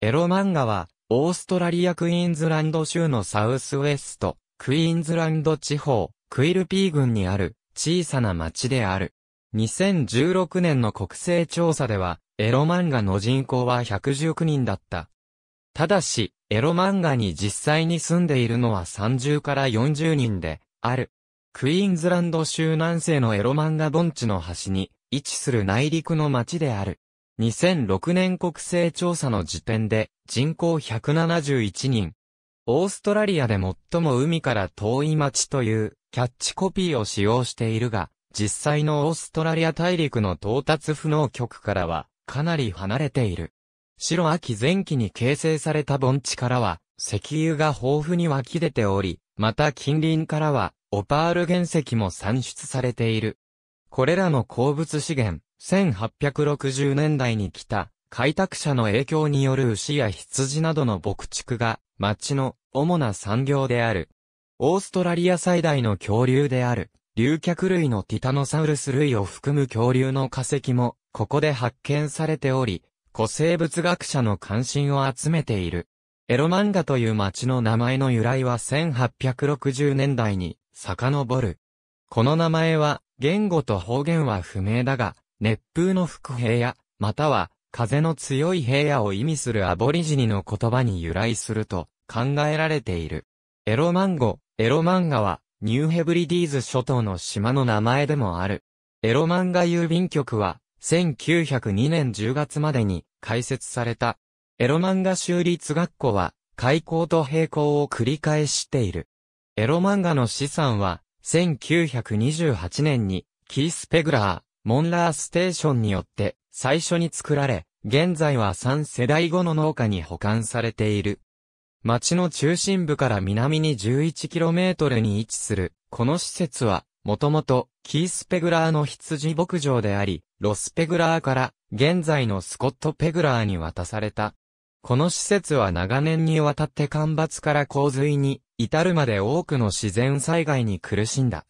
エロ漫画は、オーストラリアクイーンズランド州のサウスウェスト、クイーンズランド地方、クイルピー郡にある、小さな町である。2016年の国勢調査では、エロ漫画の人口は119人だった。ただし、エロ漫画に実際に住んでいるのは30から40人で、ある。クイーンズランド州南西のエロ漫画盆地の端に位置する内陸の町である。2006年国勢調査の時点で人口171人。オーストラリアで最も海から遠い町というキャッチコピーを使用しているが、実際のオーストラリア大陸の到達不能局からはかなり離れている。白秋前期に形成された盆地からは石油が豊富に湧き出ており、また近隣からはオパール原石も産出されている。これらの鉱物資源、1860年代に来た開拓者の影響による牛や羊などの牧畜が町の主な産業である。オーストラリア最大の恐竜である、竜脚類のティタノサウルス類を含む恐竜の化石も、ここで発見されており、古生物学者の関心を集めている。エロ漫画という町の名前の由来は1860年代に遡る。この名前は、言語と方言は不明だが、熱風の吹く部屋、または風の強い部屋を意味するアボリジニの言葉に由来すると考えられている。エロマンゴ、エロマンガはニューヘブリディーズ諸島の島の名前でもある。エロマンガ郵便局は1902年10月までに開設された。エロ漫画修立学校は開校と閉校を繰り返している。エロ漫画の資産は1928年にキース・ペグラー、モンラーステーションによって最初に作られ、現在は3世代後の農家に保管されている。町の中心部から南に 11km に位置する、この施設は、もともと、キースペグラーの羊牧場であり、ロスペグラーから、現在のスコットペグラーに渡された。この施設は長年にわたって干ばつから洪水に、至るまで多くの自然災害に苦しんだ。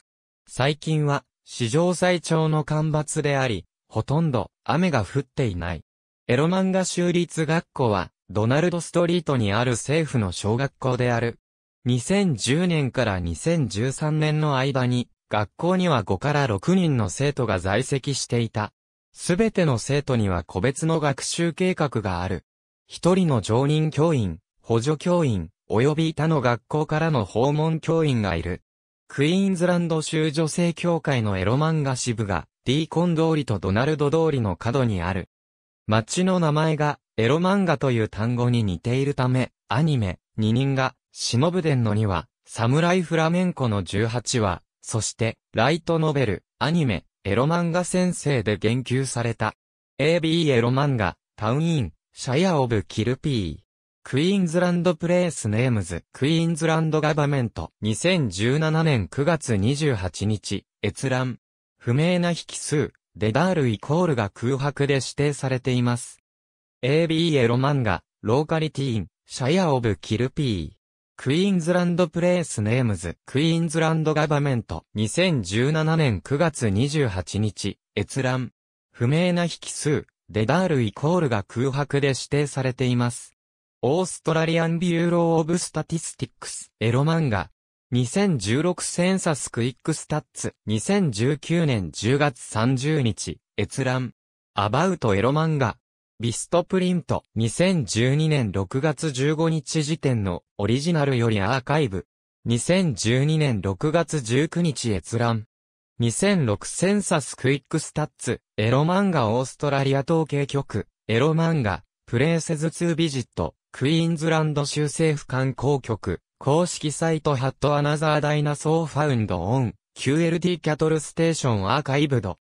最近は、史上最長の干ばつであり、ほとんど雨が降っていない。エロ漫画州立学校は、ドナルドストリートにある政府の小学校である。2010年から2013年の間に、学校には5から6人の生徒が在籍していた。すべての生徒には個別の学習計画がある。一人の常任教員、補助教員、及び他の学校からの訪問教員がいる。クイーンズランド州女性協会のエロ漫画支部が、ディーコン通りとドナルド通りの角にある。街の名前が、エロ漫画という単語に似ているため、アニメ、二人が、忍ぶ伝の2は、サムライフラメンコの18話、そして、ライトノベル、アニメ、エロ漫画先生で言及された。AB エロ漫画、タウンイン、シャヤオブ・キルピー。クイーンズランドプレイスネームズ、クイーンズランドガバメント、2017年9月28日、閲覧。不明な引数、デダールイコールが空白で指定されています。AB エロ漫画、ローカリティーン、シャヤオブキルピー。クイーンズランドプレイスネームズ、クイーンズランドガバメント、2017年9月28日、閲覧。不明な引数、デダールイコールが空白で指定されています。オーストラリアンビューロー・オブ・スタティスティックス、エロ漫画。2016センサスクイックスタッツ、2019年10月30日、閲覧。アバウトエロ漫画。ビストプリント、2012年6月15日時点のオリジナルよりアーカイブ。2012年6月19日閲覧。2006センサスクイックスタッツ、エロ漫画オーストラリア統計局、エロ漫画、プレイセズ2ビジット。クイーンズランド州政府観光局、公式サイトハットアナザーダイナソーファウンドオン、QLD キャトルステーションアーカイブド。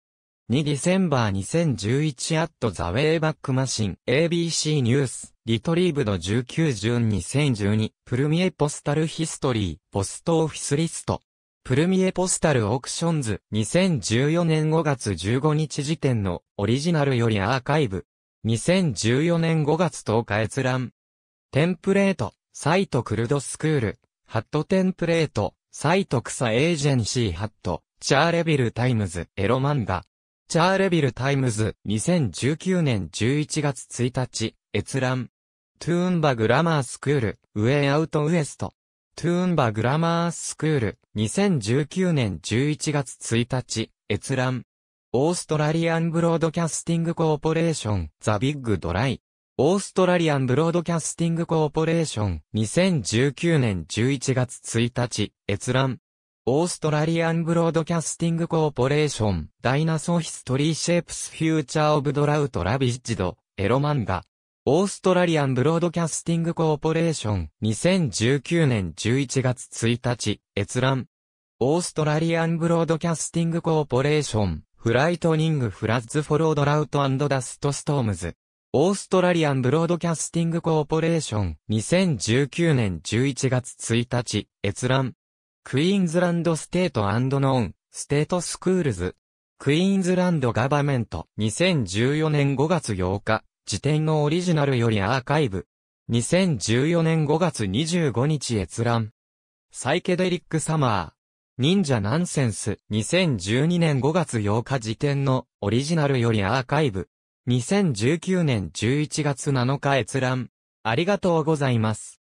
2ディセンバー2011アットザウェイバックマシン ABC ニュースリトリーブド19順2012プルミエポスタルヒストリーポストオフィスリストプルミエポスタルオークションズ2014年5月15日時点のオリジナルよりアーカイブ2014年5月10日閲覧テンプレート、サイトクルドスクール、ハットテンプレート、サイト草エージェンシーハット、チャーレビルタイムズ、エロ漫画。チャーレビルタイムズ、2019年11月1日、閲覧。トゥーンバグラマースクール、ウェイアウトウエスト。トゥーンバグラマースクール、2019年11月1日、閲覧。オーストラリアンブロードキャスティングコーポレーション、ザ・ビッグ・ドライ。オーストラリアンブロードキャスティングコーポレーション2019年11月1日閲覧オーストラリアンブロードキャスティングコーポレーションダイナソヒストリーシェイプスフューチャーオブドラウトラビッジドエロ漫画オーストラリアンブロードキャスティングコーポレーション2019年11月1日閲覧オーストラリアンブロードキャスティングコーポレーションフライトニングフラッズフォロードラウトダストストームズオーストラリアンブロードキャスティングコーポレーション2019年11月1日閲覧クイーンズランドステートノーンステートスクールズクイーンズランドガバメント2014年5月8日時点のオリジナルよりアーカイブ2014年5月25日閲覧サイケデリックサマー忍者ナンセンス2012年5月8日時点のオリジナルよりアーカイブ2019年11月7日閲覧。ありがとうございます。